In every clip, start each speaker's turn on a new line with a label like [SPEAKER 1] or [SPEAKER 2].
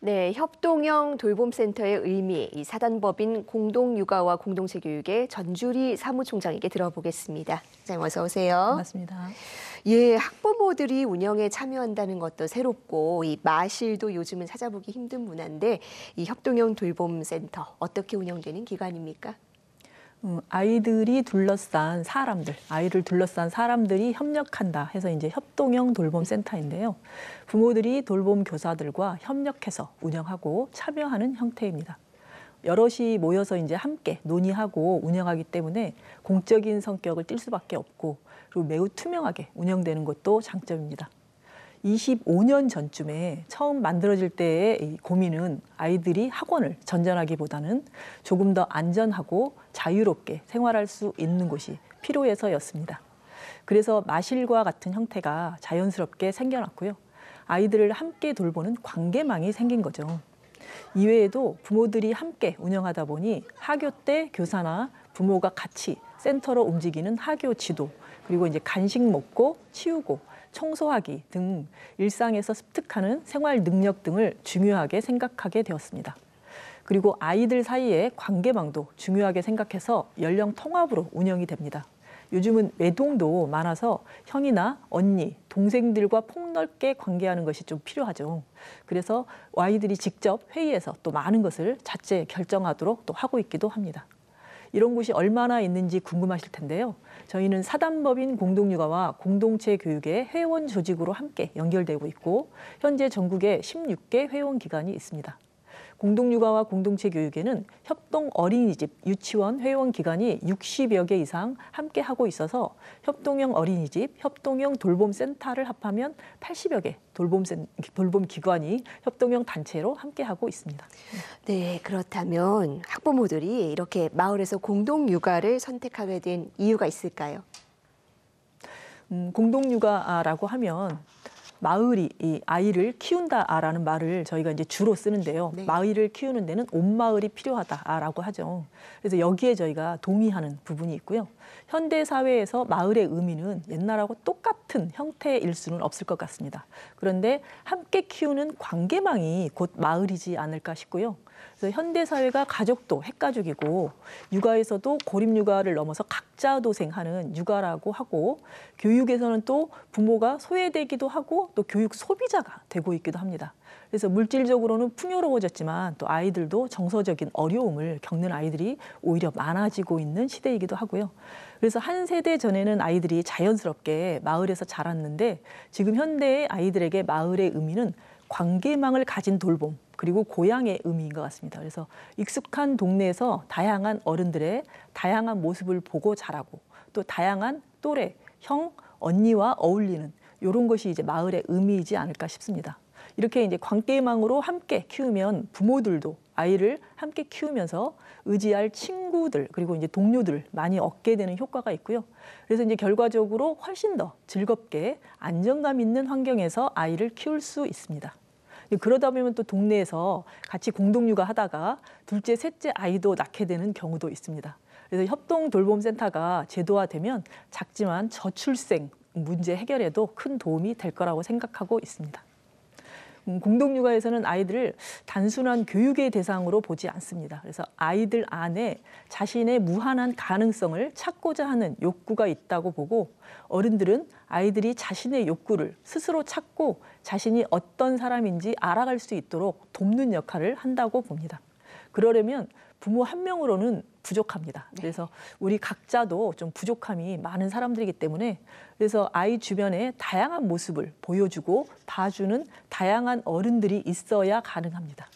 [SPEAKER 1] 네, 협동형 돌봄센터의 의미, 이 사단법인 공동육아와 공동체 교육의 전주리 사무총장에게 들어보겠습니다. 선 네, 어서 오세요. 맞습니다. 예, 학부모들이 운영에 참여한다는 것도 새롭고 이 마실도 요즘은 찾아보기 힘든 문화인데 이 협동형 돌봄센터 어떻게 운영되는 기관입니까?
[SPEAKER 2] 어, 아이들이 둘러싼 사람들, 아이를 둘러싼 사람들이 협력한다 해서 이제 협동형 돌봄 센터인데요. 부모들이 돌봄 교사들과 협력해서 운영하고 참여하는 형태입니다. 여럿이 모여서 이제 함께 논의하고 운영하기 때문에 공적인 성격을 띨 수밖에 없고 그리고 매우 투명하게 운영되는 것도 장점입니다. 25년 전쯤에 처음 만들어질 때의 고민은 아이들이 학원을 전전하기보다는 조금 더 안전하고 자유롭게 생활할 수 있는 곳이 필요해서였습니다. 그래서 마실과 같은 형태가 자연스럽게 생겨났고요. 아이들을 함께 돌보는 관계망이 생긴 거죠. 이외에도 부모들이 함께 운영하다 보니 학교 때 교사나 부모가 같이 센터로 움직이는 학교 지도, 그리고 이제 간식 먹고 치우고 청소하기 등 일상에서 습득하는 생활 능력 등을 중요하게 생각하게 되었습니다. 그리고 아이들 사이의 관계망도 중요하게 생각해서 연령 통합으로 운영이 됩니다. 요즘은 외동도 많아서 형이나 언니, 동생들과 폭넓게 관계하는 것이 좀 필요하죠. 그래서 아이들이 직접 회의에서 또 많은 것을 자체 결정하도록 또 하고 있기도 합니다. 이런 곳이 얼마나 있는지 궁금하실 텐데요. 저희는 사단법인 공동육아와 공동체 교육의 회원 조직으로 함께 연결되고 있고 현재 전국에 16개 회원 기관이 있습니다. 공동육아와 공동체 교육에는 협동 어린이집, 유치원, 회원 기관이 60여 개 이상 함께 하고 있어서 협동형 어린이집, 협동형 돌봄센터를 합하면 80여 개 돌봄, 돌봄 기관이 협동형 단체로 함께 하고 있습니다. 네, 그렇다면 학부모들이 이렇게
[SPEAKER 1] 마을에서 공동 육아를 선택하게 된 이유가 있을까요?
[SPEAKER 2] 음, 공동 육아라고 하면 마을이 이 아이를 키운다라는 말을 저희가 이제 주로 쓰는데요. 네. 마을을 키우는 데는 온 마을이 필요하다라고 하죠. 그래서 여기에 저희가 동의하는 부분이 있고요. 현대 사회에서 마을의 의미는 옛날하고 똑같은 형태일 수는 없을 것 같습니다. 그런데 함께 키우는 관계망이 곧 마을이지 않을까 싶고요. 그래서 현대 사회가 가족도 핵가족이고 육아에서도 고립 육아를 넘어서 각자 도생하는 육아라고 하고 교육에서는 또 부모가 소외되기도 하고 또 교육 소비자가 되고 있기도 합니다. 그래서 물질적으로는 풍요로워졌지만 또 아이들도 정서적인 어려움을 겪는 아이들이 오히려 많아지고 있는 시대이기도 하고요. 그래서 한 세대 전에는 아이들이 자연스럽게 마을에서 자랐는데 지금 현대의 아이들에게 마을의 의미는 관계망을 가진 돌봄, 그리고 고향의 의미인 것 같습니다. 그래서 익숙한 동네에서 다양한 어른들의 다양한 모습을 보고 자라고 또 다양한 또래, 형, 언니와 어울리는 이런 것이 이제 마을의 의미이지 않을까 싶습니다. 이렇게 이제 관계망으로 함께 키우면 부모들도 아이를 함께 키우면서 의지할 친구들 그리고 이제 동료들 많이 얻게 되는 효과가 있고요. 그래서 이제 결과적으로 훨씬 더 즐겁게 안정감 있는 환경에서 아이를 키울 수 있습니다. 그러다 보면 또 동네에서 같이 공동 육아하다가 둘째, 셋째 아이도 낳게 되는 경우도 있습니다. 그래서 협동 돌봄센터가 제도화되면 작지만 저출생 문제 해결에도 큰 도움이 될 거라고 생각하고 있습니다. 음, 공동육아에서는 아이들을 단순한 교육의 대상으로 보지 않습니다. 그래서 아이들 안에 자신의 무한한 가능성을 찾고자 하는 욕구가 있다고 보고 어른들은 아이들이 자신의 욕구를 스스로 찾고 자신이 어떤 사람인지 알아갈 수 있도록 돕는 역할을 한다고 봅니다. 그러려면 부모 한 명으로는 부족합니다. 네. 그래서 우리 각자도 좀 부족함이 많은 사람들이기 때문에 그래서 아이 주변에 다양한 모습을 보여주고 봐주는 다양한 어른들이 있어야 가능합니다.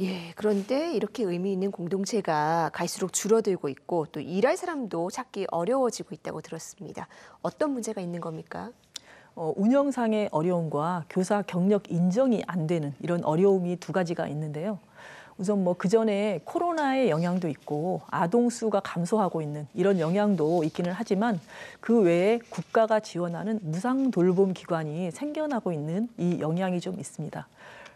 [SPEAKER 1] 예, 그런데 이렇게 의미 있는 공동체가 갈수록 줄어들고 있고 또
[SPEAKER 2] 일할 사람도 찾기 어려워지고 있다고 들었습니다.
[SPEAKER 1] 어떤 문제가 있는 겁니까?
[SPEAKER 2] 어, 운영상의 어려움과 교사 경력 인정이 안 되는 이런 어려움이 두 가지가 있는데요. 우선 뭐 그 전에 코로나의 영향도 있고 아동 수가 감소하고 있는 이런 영향도 있기는 하지만 그 외에 국가가 지원하는 무상 돌봄 기관이 생겨나고 있는 이 영향이 좀 있습니다.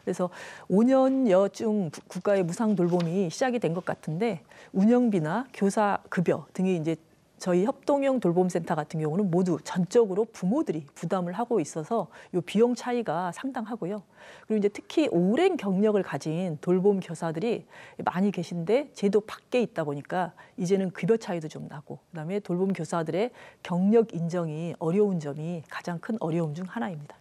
[SPEAKER 2] 그래서 5년여쯤 국가의 무상 돌봄이 시작이 된 것 같은데 운영비나 교사 급여 등이 이제 저희 협동형 돌봄센터 같은 경우는 모두 전적으로 부모들이 부담을 하고 있어서 이 비용 차이가 상당하고요. 그리고 이제 특히 오랜 경력을 가진 돌봄 교사들이 많이 계신데 제도 밖에 있다 보니까 이제는 급여 차이도 좀 나고 그다음에 돌봄 교사들의 경력 인정이 어려운 점이 가장 큰 어려움 중 하나입니다.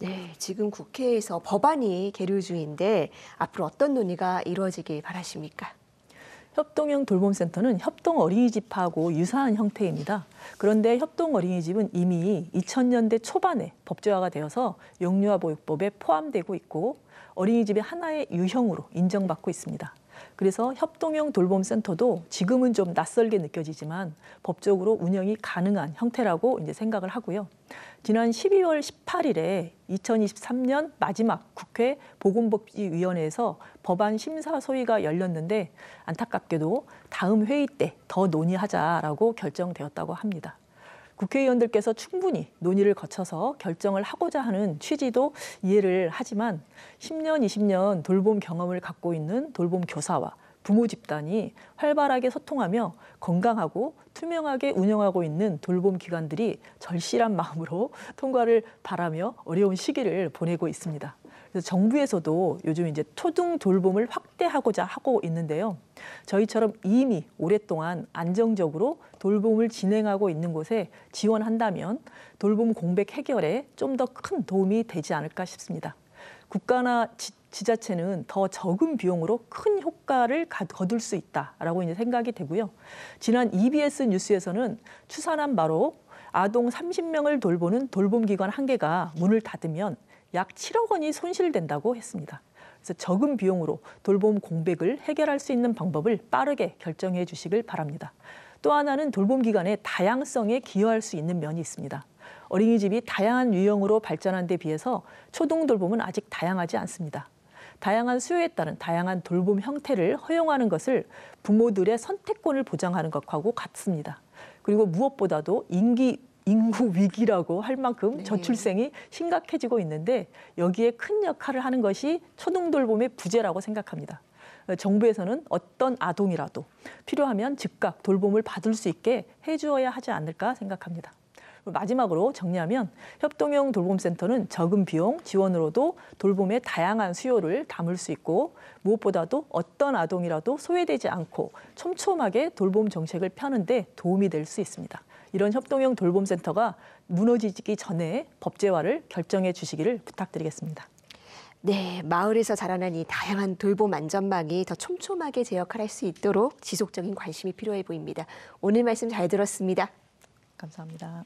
[SPEAKER 1] 네, 지금 국회에서 법안이 계류 중인데 앞으로 어떤 논의가 이루어지길 바라십니까?
[SPEAKER 2] 협동형 돌봄센터는 협동 어린이집하고 유사한 형태입니다. 그런데 협동 어린이집은 이미 2000년대 초반에 법제화가 되어서 영유아 보육법에 포함되고 있고 어린이집의 하나의 유형으로 인정받고 있습니다. 그래서 협동형 돌봄센터도 지금은 좀 낯설게 느껴지지만 법적으로 운영이 가능한 형태라고 이제 생각을 하고요. 지난 12월 18일에 2023년 마지막 국회 보건복지위원회에서 법안 심사 소위가 열렸는데 안타깝게도 다음 회의 때 더 논의하자라고 결정되었다고 합니다. 국회의원들께서 충분히 논의를 거쳐서 결정을 하고자 하는 취지도 이해를 하지만 10년, 20년 돌봄 경험을 갖고 있는 돌봄 교사와 부모 집단이 활발하게 소통하며 건강하고 투명하게 운영하고 있는 돌봄 기관들이 절실한 마음으로 통과를 바라며 어려운 시기를 보내고 있습니다. 그래서 정부에서도 요즘 이제 초등 돌봄을 확대하고자 하고 있는데요. 저희처럼 이미 오랫동안 안정적으로 돌봄을 진행하고 있는 곳에 지원한다면 돌봄 공백 해결에 좀 더 큰 도움이 되지 않을까 싶습니다. 국가나 지, 지자체는 더 적은 비용으로 큰 효과를 거둘 수 있다라고 이제 생각이 되고요. 지난 EBS 뉴스에서는 추산한 바로 아동 30명을 돌보는 돌봄기관 한 개가 문을 닫으면 약 7억 원이 손실된다고 했습니다. 그래서 적은 비용으로 돌봄 공백을 해결할 수 있는 방법을 빠르게 결정해 주시길 바랍니다. 또 하나는 돌봄기관의 다양성에 기여할 수 있는 면이 있습니다. 어린이집이 다양한 유형으로 발전한 데 비해서 초등 돌봄은 아직 다양하지 않습니다. 다양한 수요에 따른 다양한 돌봄 형태를 허용하는 것을 부모들의 선택권을 보장하는 것하고 같습니다. 그리고 무엇보다도 인기 인구 위기라고 할 만큼 네. 저출생이 심각해지고 있는데 여기에 큰 역할을 하는 것이 초등돌봄의 부재라고 생각합니다. 어, 정부에서는 어떤 아동이라도 필요하면 즉각 돌봄을 받을 수 있게 해주어야 하지 않을까 생각합니다. 마지막으로 정리하면 협동형 돌봄센터는 적은 비용 지원으로도 돌봄의 다양한 수요를 담을 수 있고 무엇보다도 어떤 아동이라도 소외되지 않고 촘촘하게 돌봄 정책을 펴는데 도움이 될 수 있습니다. 이런 협동형 돌봄센터가 무너지기 전에 법제화를 결정해 주시기를 부탁드리겠습니다.
[SPEAKER 1] 네, 마을에서 자라난 이 다양한 돌봄 안전망이 더 촘촘하게 제역할할수 있도록 지속적인 관심이 필요해 보입니다. 오늘 말씀 잘 들었습니다. 감사합니다.